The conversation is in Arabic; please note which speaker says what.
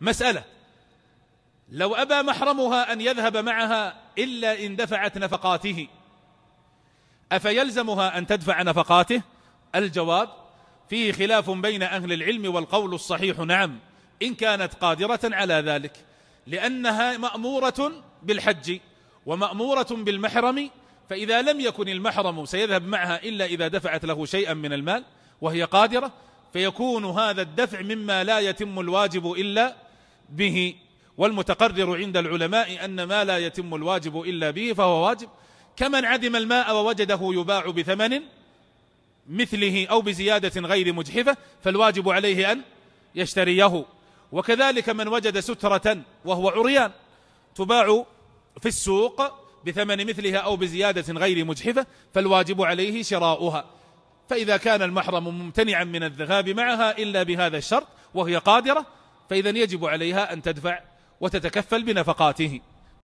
Speaker 1: مسألة لو أبى محرمها أن يذهب معها إلا إن دفعت نفقاته أفيلزمها أن تدفع نفقاته الجواب فيه خلاف بين أهل العلم والقول الصحيح نعم إن كانت قادرة على ذلك لأنها مأمورة بالحج ومأمورة بالمحرم فإذا لم يكن المحرم سيذهب معها إلا إذا دفعت له شيئا من المال وهي قادرة فيكون هذا الدفع مما لا يتم الواجب إلا به والمتقرر عند العلماء أن ما لا يتم الواجب إلا به فهو واجب كمن عدم الماء ووجده يباع بثمن مثله أو بزيادة غير مجحفة فالواجب عليه أن يشتريه وكذلك من وجد سترة وهو عريان تباع في السوق بثمن مثلها أو بزيادة غير مجحفة فالواجب عليه شراؤها فإذا كان المحرم ممتنعا من الذهاب معها إلا بهذا الشرط وهي قادرة فإذا يجب عليها أن تدفع وتتكفل بنفقاته